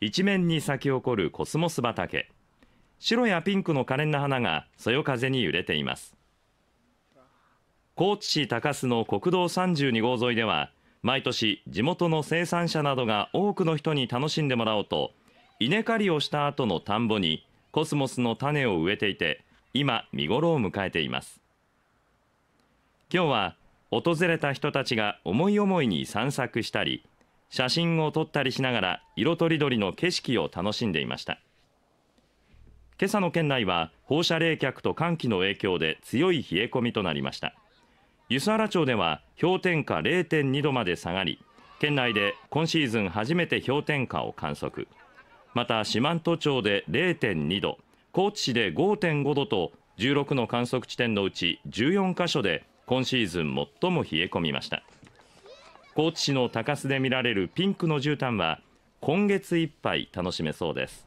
一面に咲き誇るコスモス畑白やピンクの可憐な花がそよ風に揺れています高知市高須の国道32号沿いでは毎年地元の生産者などが多くの人に楽しんでもらおうと稲刈りをした後の田んぼにコスモスの種を植えていて今見頃を迎えています今日は訪れた人たちが思い思いに散策したり写真を撮ったりしながら色とりどりの景色を楽しんでいました今朝の県内は放射冷却と寒気の影響で強い冷え込みとなりました梼原町では氷点下0.2度まで下がり県内で今シーズン初めて氷点下を観測また四万十町で0.2度高知市で5.5度と16の観測地点のうち14カ所で今シーズン最も冷え込みました高知市の高須で見られるピンクのじゅうたんは今月いっぱい楽しめそうです。